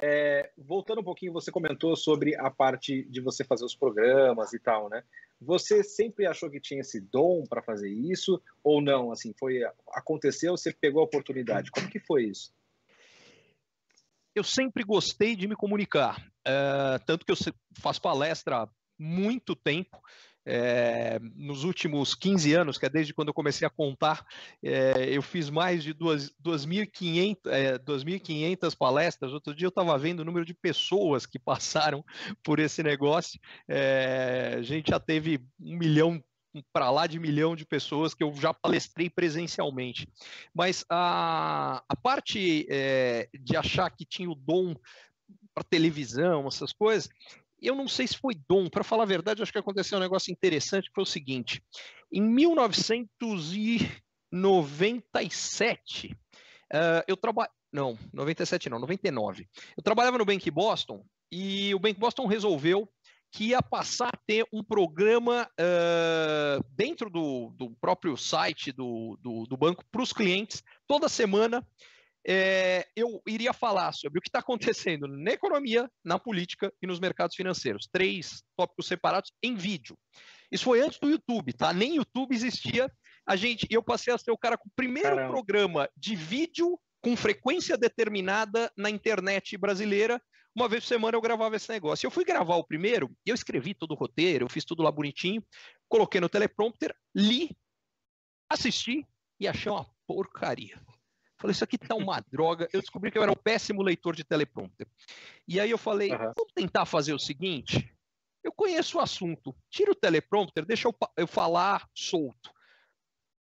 É, voltando um pouquinho, você comentou sobre a parte de você fazer os programas e tal, né? Você sempre achou que tinha esse dom para fazer isso ou não? Assim, foi aconteceu, você pegou a oportunidade. Como que foi isso? Eu sempre gostei de me comunicar, é, tanto que eu faço palestra muito tempo. É, nos últimos 15 anos, que é desde quando eu comecei a contar, é, eu fiz mais de 2.500 é, 2.500 palestras. Outro dia eu estava vendo o número de pessoas que passaram por esse negócio. É, a gente já teve um milhão para lá de milhão de pessoas que eu já palestrei presencialmente. Mas a, a parte de achar que tinha o dom para televisão, essas coisas, eu não sei se foi dom, para falar a verdade, acho que aconteceu um negócio interessante, que foi o seguinte, em 1997, uh, ah, eu trabalho, não, 97 não, 99, eu trabalhava no Bank Boston, e o Bank Boston resolveu que ia passar a ter um programa uh, dentro do, do, próprio site do, do, do banco para os clientes, toda semana, é, eu iria falar sobre o que está acontecendo na economia, na política e nos mercados financeiros. Três tópicos separados em vídeo. Isso foi antes do YouTube, tá? Nem YouTube existia. A gente, eu passei a ser o cara com o primeiro Caramba. programa de vídeo com frequência determinada na internet brasileira. Uma vez por semana eu gravava esse negócio. Eu fui gravar o primeiro, eu escrevi todo o roteiro, eu fiz tudo lá bonitinho, coloquei no teleprompter, li, assisti e achei uma porcaria. Falei, isso aqui tá uma droga. Eu descobri que eu era um péssimo leitor de teleprompter. E aí eu falei, uhum. vamos tentar fazer o seguinte: eu conheço o assunto, tira o teleprompter, deixa eu, eu falar solto.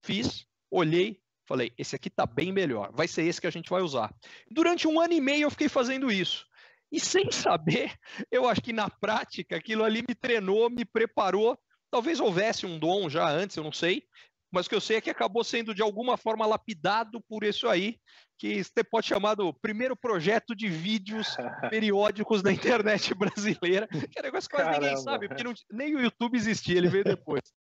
Fiz, olhei, falei, esse aqui tá bem melhor, vai ser esse que a gente vai usar. Durante um ano e meio eu fiquei fazendo isso. E sem saber, eu acho que na prática aquilo ali me treinou, me preparou. Talvez houvesse um dom já antes, eu não sei, mas o que eu sei é que acabou sendo de alguma forma lapidado por isso aí, que você pode chamar do primeiro projeto de vídeos periódicos da internet brasileira, que é um negócio que quase ninguém sabe, porque não, nem o YouTube existia, ele veio depois.